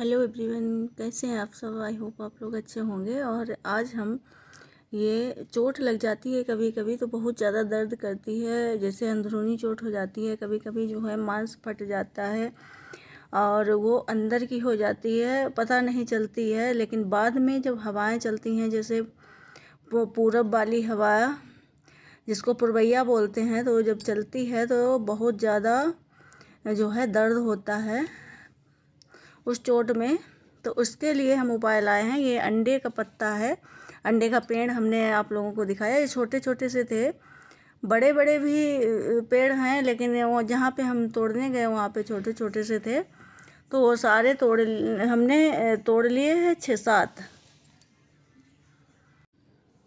hello everyone कैसे हैं आप सब आई होप आप लोग अच्छे होंगे और आज हम ये चोट लग जाती है कभी कभी तो बहुत ज़्यादा दर्द करती है जैसे अंदरूनी चोट हो जाती है कभी कभी जो है मांस फट जाता है और वो अंदर की हो जाती है पता नहीं चलती है लेकिन बाद में जब हवाएं चलती हैं जैसे वो पूरब वाली हवा जिसको पुरवैया बोलते हैं तो जब चलती है तो बहुत ज़्यादा जो है दर्द होता है उस चोट में तो उसके लिए हम उपाय लाए हैं ये अंडे का पत्ता है अंडे का पेड़ हमने आप लोगों को दिखाया ये छोटे छोटे से थे बड़े बड़े भी पेड़ हैं लेकिन वो जहाँ पे हम तोड़ने गए वहाँ पे छोटे छोटे से थे तो वो सारे तोड़ हमने तोड़ लिए हैं छः सात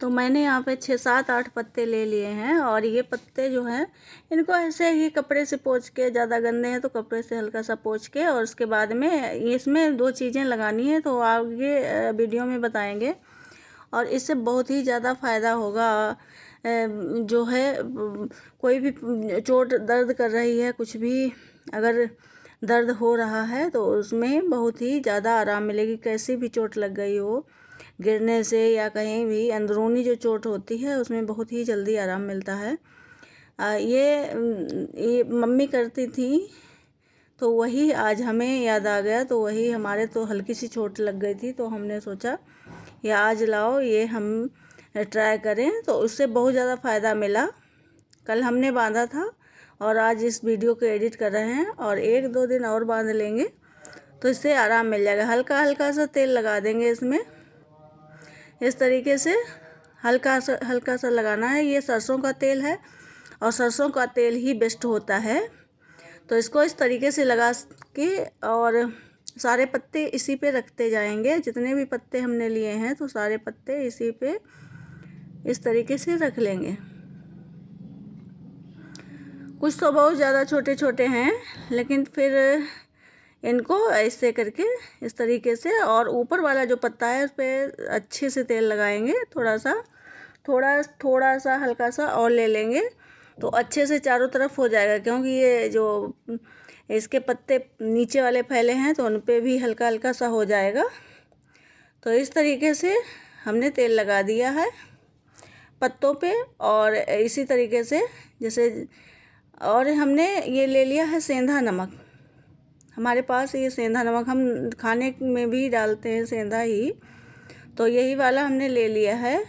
तो मैंने यहाँ पे छः सात आठ पत्ते ले लिए हैं और ये पत्ते जो हैं इनको ऐसे ही कपड़े से पोछ के ज़्यादा गंदे हैं तो कपड़े से हल्का सा पोछ के और उसके बाद में इसमें दो चीज़ें लगानी है तो आगे वीडियो में बताएंगे और इससे बहुत ही ज़्यादा फ़ायदा होगा जो है कोई भी चोट दर्द कर रही है कुछ भी अगर दर्द हो रहा है तो उसमें बहुत ही ज़्यादा आराम मिलेगी कैसी भी चोट लग गई हो गिरने से या कहीं भी अंदरूनी जो चोट होती है उसमें बहुत ही जल्दी आराम मिलता है ये ये मम्मी करती थी तो वही आज हमें याद आ गया तो वही हमारे तो हल्की सी चोट लग गई थी तो हमने सोचा ये आज लाओ ये हम ट्राई करें तो उससे बहुत ज़्यादा फ़ायदा मिला कल हमने बांधा था और आज इस वीडियो को एडिट कर रहे हैं और एक दो दिन और बांध लेंगे तो इससे आराम मिल जाएगा हल्का हल्का सा तेल लगा देंगे इसमें इस तरीके से हल्का सा हल्का सा लगाना है ये सरसों का तेल है और सरसों का तेल ही बेस्ट होता है तो इसको इस तरीके से लगा के और सारे पत्ते इसी पे रखते जाएंगे जितने भी पत्ते हमने लिए हैं तो सारे पत्ते इसी पे इस तरीके से रख लेंगे कुछ तो बहुत ज़्यादा छोटे छोटे हैं लेकिन फिर इनको ऐसे करके इस तरीके से और ऊपर वाला जो पत्ता है उस पर अच्छे से तेल लगाएंगे थोड़ा सा थोड़ा थोड़ा सा हल्का सा और ले लेंगे तो अच्छे से चारों तरफ हो जाएगा क्योंकि ये जो इसके पत्ते नीचे वाले फैले हैं तो उन पर भी हल्का हल्का सा हो जाएगा तो इस तरीके से हमने तेल लगा दिया है पत्तों पे और इसी तरीके से जैसे और हमने ये ले लिया है सेंधा नमक हमारे पास ये सेंधा नमक हम खाने में भी डालते हैं सेंधा ही तो यही वाला हमने ले लिया है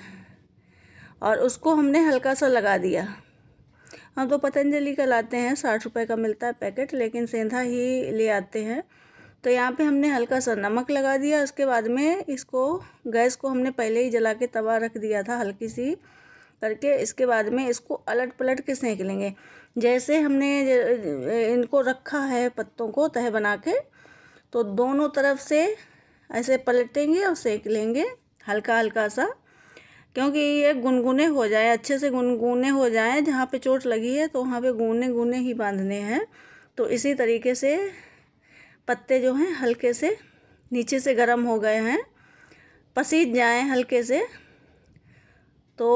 और उसको हमने हल्का सा लगा दिया हम तो पतंजलि का लाते हैं साठ रुपए का मिलता है पैकेट लेकिन सेंधा ही ले आते हैं तो यहाँ पे हमने हल्का सा नमक लगा दिया उसके बाद में इसको गैस को हमने पहले ही जला के तवा रख दिया था हल्की सी करके इसके बाद में इसको अलट पलट के सेंक लेंगे जैसे हमने इनको रखा है पत्तों को तह बना के तो दोनों तरफ से ऐसे पलटेंगे और सेक लेंगे हल्का हल्का सा क्योंकि ये गुनगुने हो जाए अच्छे से गुनगुने हो जाए जहाँ पे चोट लगी है तो वहाँ पे गुने गुने ही बांधने हैं तो इसी तरीके से पत्ते जो हैं हल्के से नीचे से गर्म हो गए हैं पसीज जाएँ हल्के से तो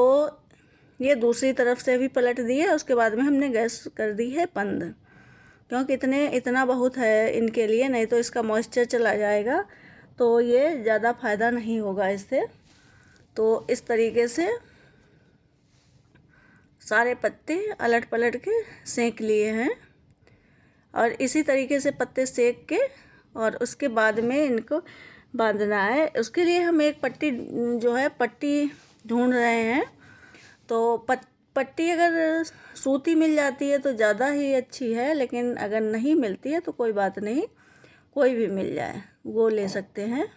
ये दूसरी तरफ से भी पलट दी है उसके बाद में हमने गैस कर दी है बंद क्योंकि इतने इतना बहुत है इनके लिए नहीं तो इसका मॉइस्चर चला जाएगा तो ये ज़्यादा फ़ायदा नहीं होगा इससे तो इस तरीके से सारे पत्ते अलट पलट के सेंक लिए हैं और इसी तरीके से पत्ते सेक के और उसके बाद में इनको बांधना है उसके लिए हम एक पट्टी जो है पट्टी ढूंढ रहे हैं तो पट्टी अगर सूती मिल जाती है तो ज़्यादा ही अच्छी है लेकिन अगर नहीं मिलती है तो कोई बात नहीं कोई भी मिल जाए वो ले सकते हैं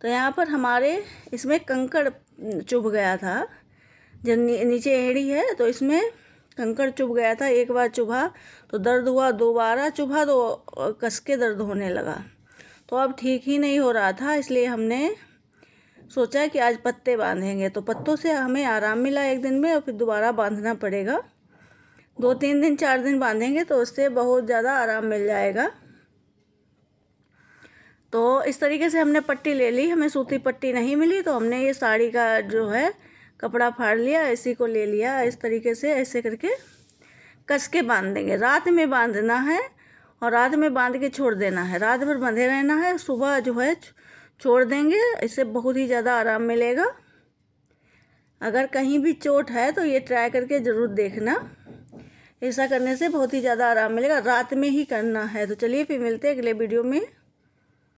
तो यहाँ पर हमारे इसमें कंकड़ चुभ गया था जब नीचे एड़ी है तो इसमें कंकड़ चुभ गया था एक बार चुभा तो दर्द हुआ दोबारा चुभा तो कस के दर्द होने लगा तो अब ठीक ही नहीं हो रहा था इसलिए हमने सोचा कि आज पत्ते बांधेंगे तो पत्तों से हमें आराम मिला एक दिन में और फिर दोबारा बांधना पड़ेगा दो तीन दिन चार दिन बांधेंगे तो उससे बहुत ज़्यादा आराम मिल जाएगा तो इस तरीके से हमने पट्टी ले ली हमें सूती पट्टी नहीं मिली तो हमने ये साड़ी का जो है कपड़ा फाड़ लिया इसी को ले लिया इस तरीके से ऐसे करके कस के बांध देंगे रात में बांधना है और रात में बांध के छोड़ देना है रात भर बंधे रहना है सुबह जो है छोड़ देंगे इससे बहुत ही ज़्यादा आराम मिलेगा अगर कहीं भी चोट है तो ये ट्राई करके ज़रूर देखना ऐसा करने से बहुत ही ज़्यादा आराम मिलेगा रात में ही करना है तो चलिए फिर मिलते हैं अगले वीडियो में